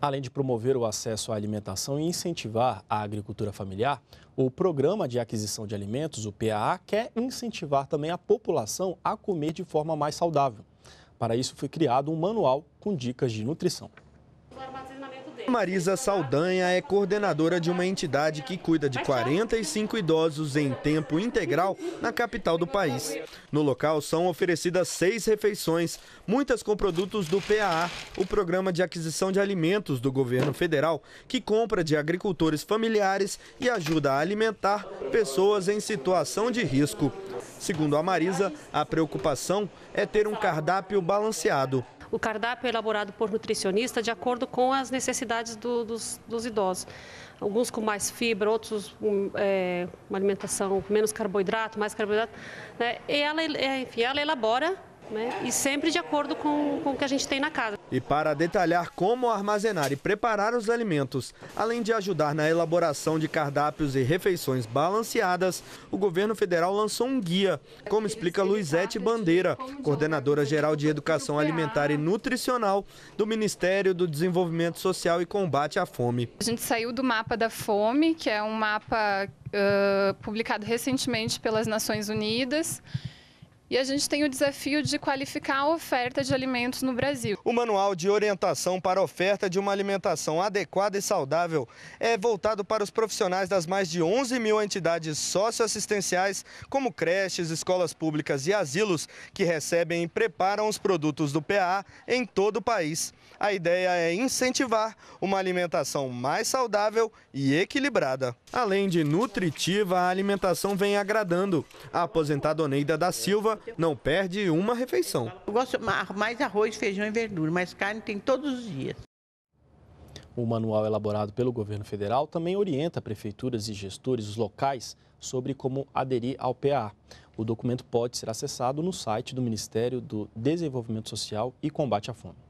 Além de promover o acesso à alimentação e incentivar a agricultura familiar, o Programa de Aquisição de Alimentos, o PAA, quer incentivar também a população a comer de forma mais saudável. Para isso, foi criado um manual com dicas de nutrição. Marisa Saldanha é coordenadora de uma entidade que cuida de 45 idosos em tempo integral na capital do país. No local são oferecidas seis refeições, muitas com produtos do PAA, o Programa de Aquisição de Alimentos do Governo Federal, que compra de agricultores familiares e ajuda a alimentar pessoas em situação de risco. Segundo a Marisa, a preocupação é ter um cardápio balanceado. O cardápio é elaborado por nutricionista de acordo com as necessidades do, dos, dos, idosos. Alguns com mais fibra, outros com é, uma alimentação com menos carboidrato, mais carboidrato. Né? E ela, é, enfim, ela elabora né? e sempre de acordo com, com o que a gente tem na casa. E para detalhar como armazenar e preparar os alimentos, além de ajudar na elaboração de cardápios e refeições balanceadas, o governo federal lançou um guia, como explica Luizete Bandeira, coordenadora geral de Educação Alimentar e Nutricional do Ministério do Desenvolvimento Social e Combate à Fome. A gente saiu do mapa da fome, que é um mapa uh, publicado recentemente pelas Nações Unidas. E a gente tem o desafio de qualificar a oferta de alimentos no Brasil. O Manual de Orientação para a Oferta de uma Alimentação Adequada e Saudável é voltado para os profissionais das mais de 11 mil entidades socioassistenciais, como creches, escolas públicas e asilos, que recebem e preparam os produtos do PA em todo o país. A ideia é incentivar uma alimentação mais saudável e equilibrada. Além de nutritiva, a alimentação vem agradando. A aposentada Oneida da Silva não perde uma refeição. Eu gosto mais arroz, feijão e verdura, mas carne tem todos os dias. O manual elaborado pelo governo federal também orienta prefeituras e gestores locais sobre como aderir ao PA. O documento pode ser acessado no site do Ministério do Desenvolvimento Social e Combate à Fome.